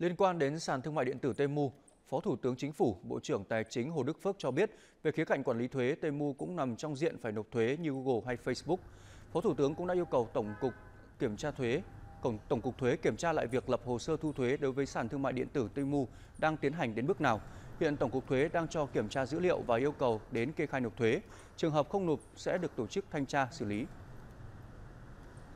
Liên quan đến sàn thương mại điện tử Temu, Phó Thủ tướng Chính phủ, Bộ trưởng Tài chính Hồ Đức Phước cho biết, về khía cạnh quản lý thuế, Temu cũng nằm trong diện phải nộp thuế như Google hay Facebook. Phó Thủ tướng cũng đã yêu cầu Tổng cục kiểm tra thuế Tổng cục Thuế kiểm tra lại việc lập hồ sơ thu thuế đối với sàn thương mại điện tử Temu đang tiến hành đến bước nào. Hiện Tổng cục Thuế đang cho kiểm tra dữ liệu và yêu cầu đến kê khai nộp thuế. Trường hợp không nộp sẽ được tổ chức thanh tra xử lý.